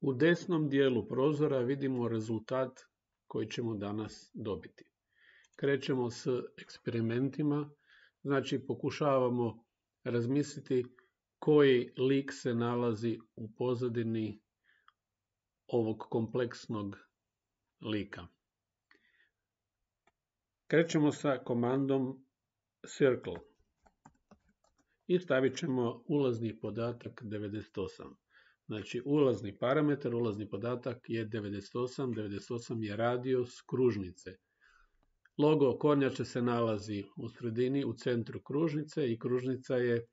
U desnom dijelu prozora vidimo rezultat koji ćemo danas dobiti. Krećemo s eksperimentima, znači pokušavamo razmisliti koji lik se nalazi u pozadini ovog kompleksnog lika. Krećemo sa komandom circle i stavit ćemo ulazni podatak 98. Znači ulazni parametar, ulazni podatak je 98, 98 je radijus kružnice. Logo kornjače se nalazi u sredini, u centru kružnice i kružnica je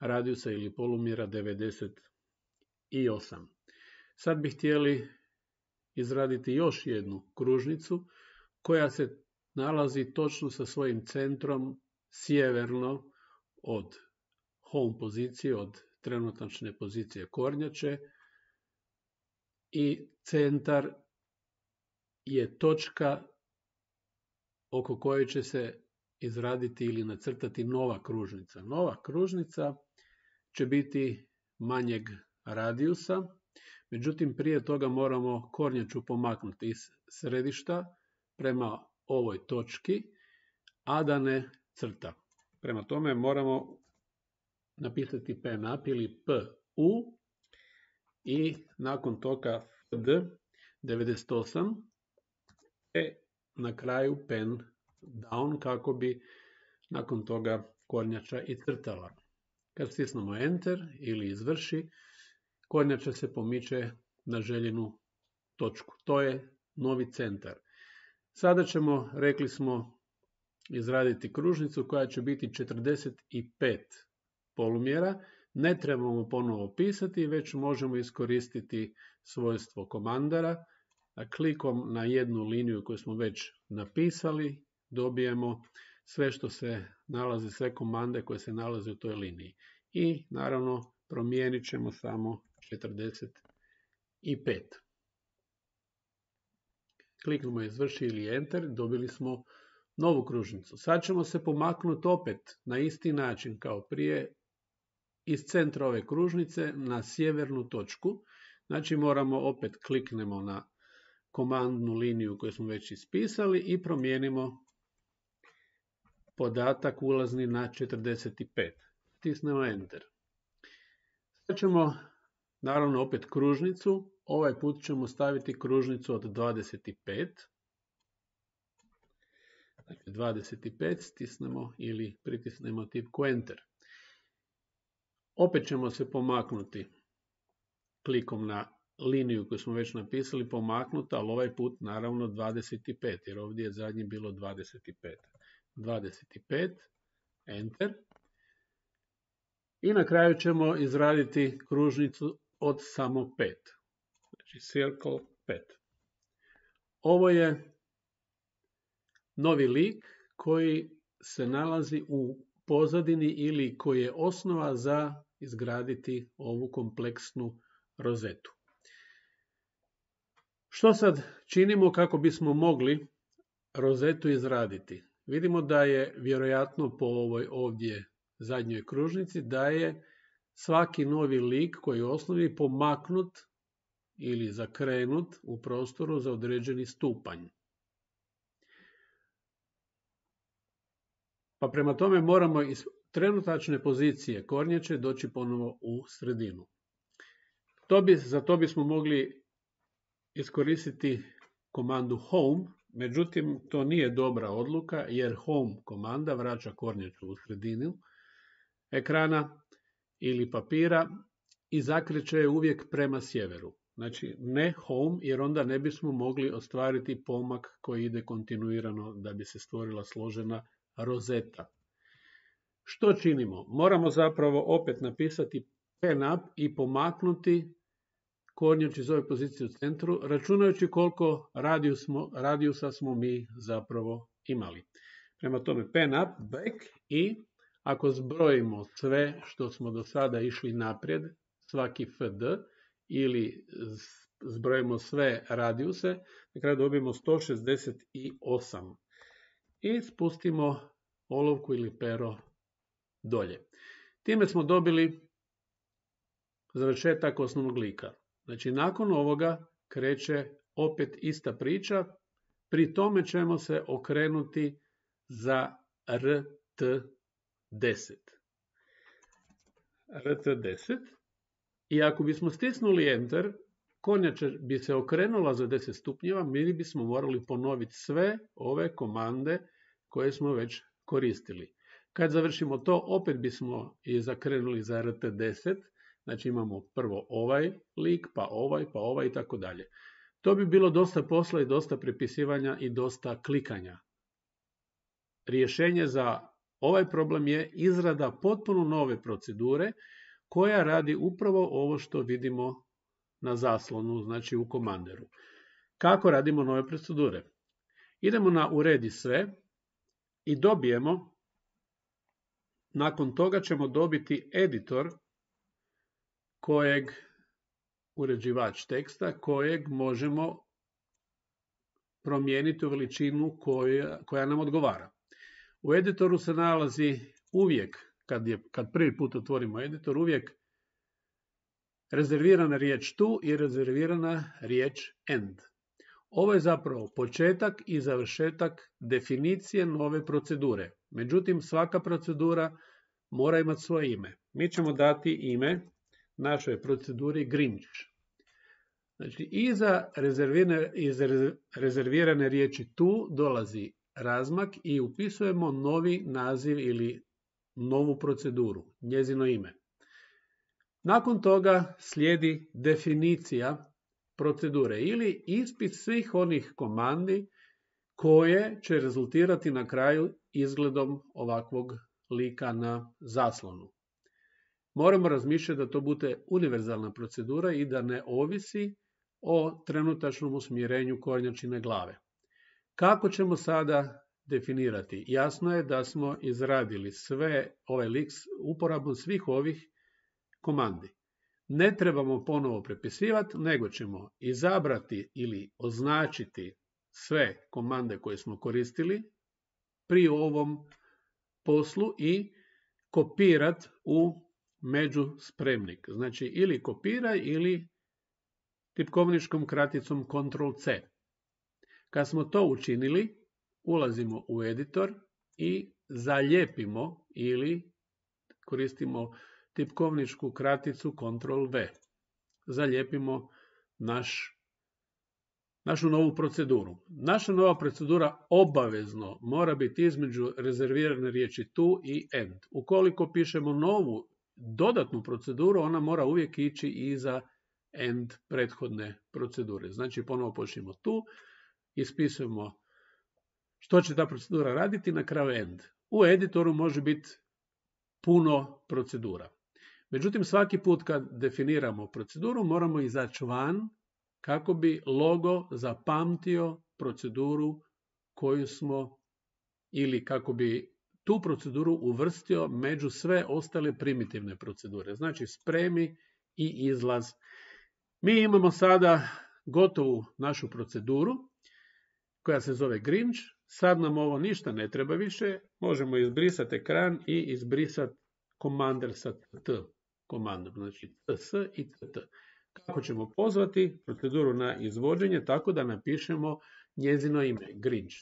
radijusa ili polumjera 98. Sad bih htjeli izraditi još jednu kružnicu koja se nalazi točno sa svojim centrom sjeverno od home pozicije od trenutačne pozicije kornjače i centar je točka oko koje će se izraditi ili nacrtati nova kružnica. Nova kružnica će biti manjeg radijusa, međutim prije toga moramo kornjaču pomaknuti iz središta prema ovoj točki, a da ne crta. Prema tome moramo napisati PNAP ili PU i nakon toga d 98 e na kraju pen down kako bi nakon toga kornjača i crtala. Kad stisnemo Enter ili izvrši, kornjača se pomiče na željenu točku. To je novi centar. Sada ćemo, rekli smo, izraditi kružnicu koja će biti 45 polumjera ne trebamo ponovo pisati, već možemo iskoristiti svojstvo komandara. Klikom na jednu liniju koju smo već napisali dobijemo sve što se nalazi, sve komande koje se nalaze u toj liniji. I naravno promijenit ćemo samo 45. Kliknemo izvrši ili enter, dobili smo novu kružnicu. Sad ćemo se pomaknuti opet na isti način kao prije iz centra ove kružnice na sjevernu točku. Znači moramo opet kliknemo na komandnu liniju koju smo već ispisali i promijenimo podatak ulazni na 45. Tisnemo Enter. Sad ćemo naravno opet kružnicu. Ovaj put ćemo staviti kružnicu od 25. 25 dakle, stisnemo ili pritisnemo tipku Enter. Opet ćemo se pomaknuti klikom na liniju koju smo već napisali pomaknuta, ali ovaj put naravno 25, jer ovdje je zadnji bilo 25. 25, enter. I na kraju ćemo izraditi kružnicu od samo 5. Znači circle 5. Ovo je novi lik koji se nalazi u pozadini ili koji je osnova za izgraditi ovu kompleksnu rozetu. Što sad činimo kako bismo mogli rozetu izraditi? Vidimo da je vjerojatno po ovoj ovdje zadnjoj kružnici da je svaki novi lik koji je u osnovi pomaknut ili zakrenut u prostoru za određeni stupanj. Pa prema tome moramo trenutačne pozicije kornje doći ponovo u sredinu. To bi, za to bismo mogli iskoristiti komandu home, međutim to nije dobra odluka jer home komanda vraća kornjaču u sredinu ekrana ili papira i zakreće je uvijek prema sjeveru. Znači ne home jer onda ne bismo mogli ostvariti pomak koji ide kontinuirano da bi se stvorila složena rozeta. Što činimo? Moramo zapravo opet napisati pen up i pomaknuti kornjač iz ove pozicije u centru, računajući koliko radijusa smo mi zapravo imali. Prema tome pen up, back i ako zbrojimo sve što smo do sada išli naprijed, svaki FD, ili zbrojimo sve radijuse, na kraju dobijemo 168. I spustimo olovku ili pero dolje. Time smo dobili završetak osnovnog lika. Znači, nakon ovoga kreće opet ista priča, pri tome ćemo se okrenuti za RT10. RT10. I ako bismo stisnuli Enter, konja bi se okrenula za 10 stupnjeva, mi bismo morali ponoviti sve ove komande koje smo već koristili. Kad završimo to, opet bismo je zakrenuli za RT10, znači imamo prvo ovaj lik, pa ovaj, pa ovaj i tako dalje. To bi bilo dosta posla i dosta prepisivanja i dosta klikanja. Rješenje za ovaj problem je izrada potpuno nove procedure koja radi upravo ovo što vidimo na zaslonu, znači u komanderu. Kako radimo nove procedure? Idemo na uredi sve i dobijemo nakon toga ćemo dobiti editor kojeg uređivač teksta kojeg možemo promijeniti u veličinu koja, nam odgovara. U editoru se nalazi uvijek, kad, kad prvi put otvorimo editor, uvijek rezervirana riječ tu i rezervirana riječ end. Ovo je zapravo početak i završetak definicije nove procedure. Međutim, svaka procedura mora imati svoje ime. Mi ćemo dati ime našoj proceduri Grinch. Znači, iza rezervirane, iza rezervirane riječi tu dolazi razmak i upisujemo novi naziv ili novu proceduru, njezino ime. Nakon toga slijedi definicija procedure ili ispis svih onih komandi koje će rezultirati na kraju izgledom ovakvog lika na zaslonu. Moramo razmišljati da to bude univerzalna procedura i da ne ovisi o trenutačnom usmjerenju kornjačine glave. Kako ćemo sada definirati? Jasno je da smo izradili sve ovaj lik uporabom svih ovih komandi ne trebamo ponovo prepisivati, nego ćemo izabrati ili označiti sve komande koje smo koristili pri ovom poslu i kopirati u međuspremnik. Znači ili kopiraj ili tipkovničkom kraticom Ctrl-C. Kad smo to učinili, ulazimo u editor i zalijepimo ili koristimo tipkovničku kraticu Ctrl-V. Zalijepimo našu novu proceduru. Naša nova procedura obavezno mora biti između rezervirane riječi to i end. Ukoliko pišemo novu dodatnu proceduru, ona mora uvijek ići iza end prethodne procedure. Znači ponovo počnemo tu, ispisujemo što će ta procedura raditi na kraju end. U editoru može biti puno procedura. Međutim, svaki put kad definiramo proceduru, moramo izaći van kako bi logo zapamtio proceduru koju smo ili kako bi tu proceduru uvrstio među sve ostale primitivne procedure. Znači spremi i izlaz. Mi imamo sada gotovu našu proceduru koja se zove Grinch. Sad nam ovo ništa ne treba više. Možemo izbrisati ekran i izbrisati komander sa T komandom, znači ts i tt. Kako ćemo pozvati proceduru na izvođenje tako da napišemo njezino ime, Grinch.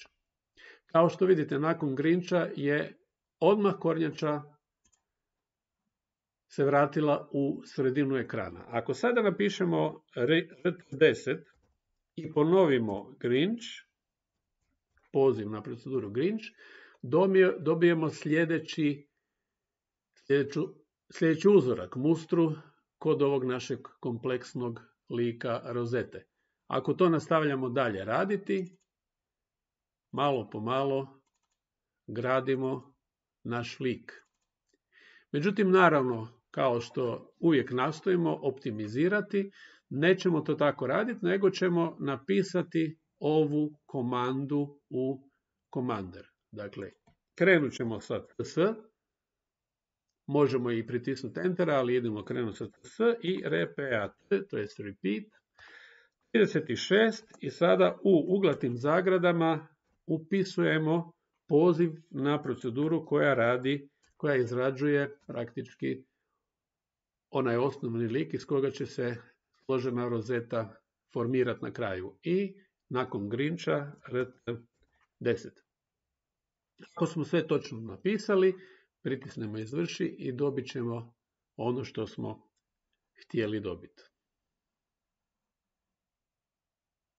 Kao što vidite, nakon Grinča je odmah kornjača se vratila u sredinu ekrana. Ako sada napišemo rt10 i ponovimo Grinch, poziv na proceduru Grinch, dobijemo sljedeći, sljedeću Sljedeći uzorak, mustru kod ovog našeg kompleksnog lika rozete. Ako to nastavljamo dalje raditi, malo po malo gradimo naš lik. Međutim, naravno, kao što uvijek nastojimo optimizirati, nećemo to tako raditi, nego ćemo napisati ovu komandu u komander. Dakle, krenut ćemo sad s, možemo i pritisnuti Enter, ali idemo krenuti sa TS i repeat, to jest repeat. 36 i sada u uglatim zagradama upisujemo poziv na proceduru koja radi, koja izrađuje praktički onaj osnovni lik iz koga će se složena rozeta formirati na kraju. I nakon grinča rt 10. Ako smo sve točno napisali, pritisnemo izvrši i dobit ćemo ono što smo htjeli dobiti.